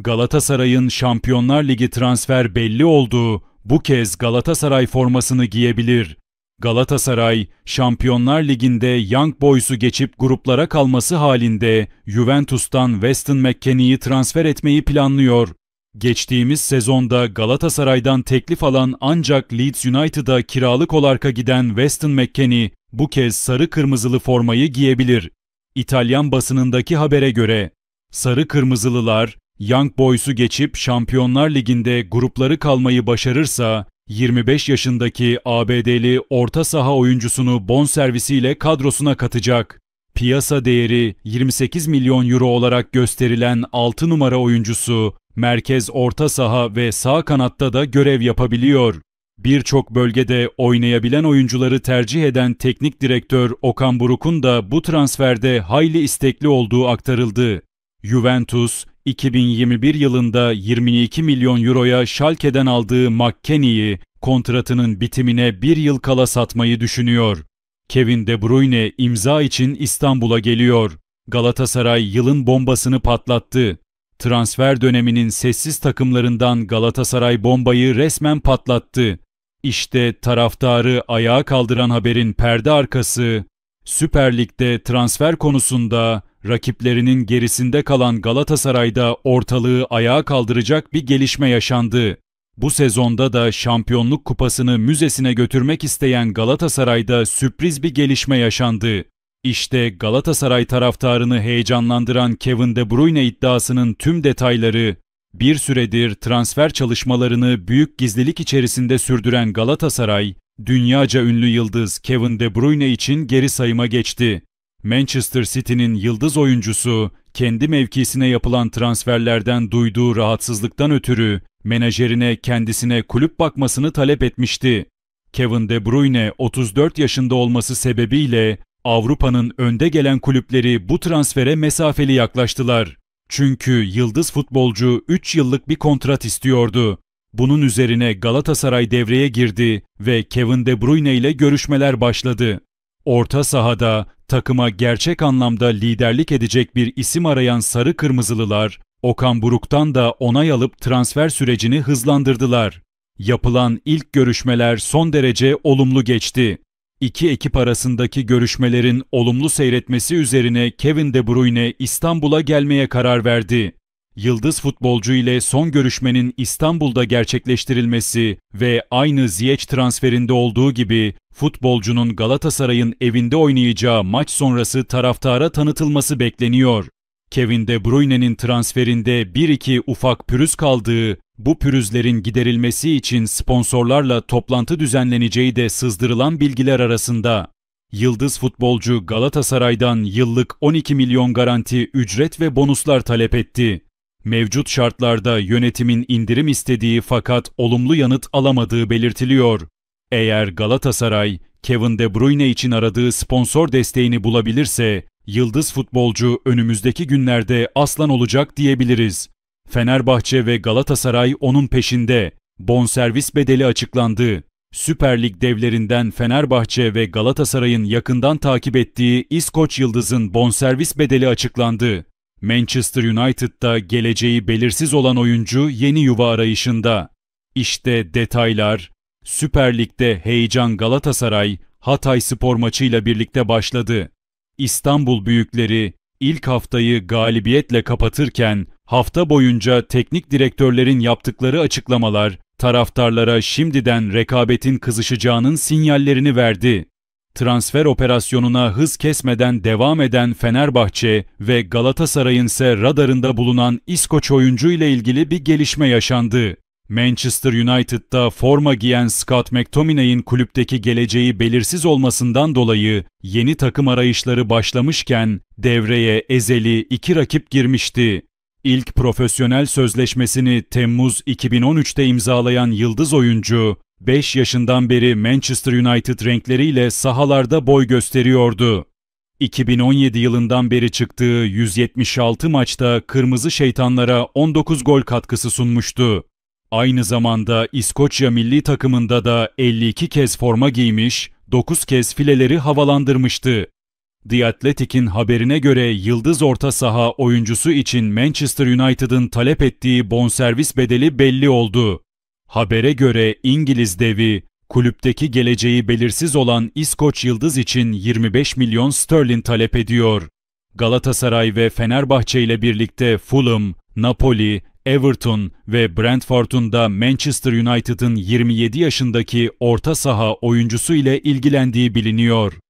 Galatasaray'ın Şampiyonlar Ligi transfer belli olduğu bu kez Galatasaray formasını giyebilir. Galatasaray, Şampiyonlar Ligi'nde Young Boys'u geçip gruplara kalması halinde Juventus'tan Weston McKennie'yi transfer etmeyi planlıyor. Geçtiğimiz sezonda Galatasaray'dan teklif alan ancak Leeds United'a kiralık olarka giden Weston McKennie bu kez sarı kırmızılı formayı giyebilir. İtalyan basınındaki habere göre sarı kırmızılılar Young Boys'u geçip Şampiyonlar Ligi'nde grupları kalmayı başarırsa 25 yaşındaki ABD'li orta saha oyuncusunu bon servisiyle kadrosuna katacak. Piyasa değeri 28 milyon euro olarak gösterilen 6 numara oyuncusu merkez orta saha ve sağ kanatta da görev yapabiliyor. Birçok bölgede oynayabilen oyuncuları tercih eden teknik direktör Okan Buruk'un da bu transferde hayli istekli olduğu aktarıldı. Juventus, 2021 yılında 22 milyon euroya Schalke'den aldığı McKennie'yi kontratının bitimine bir yıl kala satmayı düşünüyor. Kevin De Bruyne imza için İstanbul'a geliyor. Galatasaray yılın bombasını patlattı. Transfer döneminin sessiz takımlarından Galatasaray bombayı resmen patlattı. İşte taraftarı ayağa kaldıran haberin perde arkası, Süper Lig'de transfer konusunda Rakiplerinin gerisinde kalan Galatasaray'da ortalığı ayağa kaldıracak bir gelişme yaşandı. Bu sezonda da şampiyonluk kupasını müzesine götürmek isteyen Galatasaray'da sürpriz bir gelişme yaşandı. İşte Galatasaray taraftarını heyecanlandıran Kevin De Bruyne iddiasının tüm detayları, bir süredir transfer çalışmalarını büyük gizlilik içerisinde sürdüren Galatasaray, dünyaca ünlü yıldız Kevin De Bruyne için geri sayıma geçti. Manchester City'nin yıldız oyuncusu kendi mevkisine yapılan transferlerden duyduğu rahatsızlıktan ötürü menajerine kendisine kulüp bakmasını talep etmişti. Kevin De Bruyne 34 yaşında olması sebebiyle Avrupa'nın önde gelen kulüpleri bu transfere mesafeli yaklaştılar. Çünkü yıldız futbolcu 3 yıllık bir kontrat istiyordu. Bunun üzerine Galatasaray devreye girdi ve Kevin De Bruyne ile görüşmeler başladı. Orta sahada takıma gerçek anlamda liderlik edecek bir isim arayan sarı kırmızılılar Okan Buruk'tan da onay alıp transfer sürecini hızlandırdılar. Yapılan ilk görüşmeler son derece olumlu geçti. İki ekip arasındaki görüşmelerin olumlu seyretmesi üzerine Kevin De Bruyne İstanbul'a gelmeye karar verdi yıldız futbolcu ile son görüşmenin İstanbul'da gerçekleştirilmesi ve aynı Ziyech transferinde olduğu gibi futbolcunun Galatasaray'ın evinde oynayacağı maç sonrası taraftara tanıtılması bekleniyor. Kevin De Bruyne'nin transferinde 1-2 ufak pürüz kaldığı, bu pürüzlerin giderilmesi için sponsorlarla toplantı düzenleneceği de sızdırılan bilgiler arasında. Yıldız futbolcu Galatasaray'dan yıllık 12 milyon garanti ücret ve bonuslar talep etti. Mevcut şartlarda yönetimin indirim istediği fakat olumlu yanıt alamadığı belirtiliyor. Eğer Galatasaray, Kevin De Bruyne için aradığı sponsor desteğini bulabilirse, yıldız futbolcu önümüzdeki günlerde aslan olacak diyebiliriz. Fenerbahçe ve Galatasaray onun peşinde. Bonservis bedeli açıklandı. Süper Lig devlerinden Fenerbahçe ve Galatasaray'ın yakından takip ettiği İskoç Yıldız'ın bonservis bedeli açıklandı. Manchester United'da geleceği belirsiz olan oyuncu yeni yuva arayışında. İşte detaylar, Süper Lig'de heyecan Galatasaray, Hatay spor maçıyla birlikte başladı. İstanbul büyükleri ilk haftayı galibiyetle kapatırken hafta boyunca teknik direktörlerin yaptıkları açıklamalar taraftarlara şimdiden rekabetin kızışacağının sinyallerini verdi transfer operasyonuna hız kesmeden devam eden Fenerbahçe ve Galatasaray'ın ise radarında bulunan İskoç oyuncu ile ilgili bir gelişme yaşandı. Manchester United'da forma giyen Scott McTominay'in kulüpteki geleceği belirsiz olmasından dolayı yeni takım arayışları başlamışken devreye ezeli iki rakip girmişti. İlk profesyonel sözleşmesini Temmuz 2013'te imzalayan yıldız oyuncu, 5 yaşından beri Manchester United renkleriyle sahalarda boy gösteriyordu. 2017 yılından beri çıktığı 176 maçta Kırmızı Şeytanlara 19 gol katkısı sunmuştu. Aynı zamanda İskoçya milli takımında da 52 kez forma giymiş, 9 kez fileleri havalandırmıştı. The Athletic'in haberine göre yıldız orta saha oyuncusu için Manchester United'ın talep ettiği bonservis bedeli belli oldu. Habere göre İngiliz devi, kulüpteki geleceği belirsiz olan İskoç Yıldız için 25 milyon sterlin talep ediyor. Galatasaray ve Fenerbahçe ile birlikte Fulham, Napoli, Everton ve Brentford'un da Manchester United'ın 27 yaşındaki orta saha oyuncusu ile ilgilendiği biliniyor.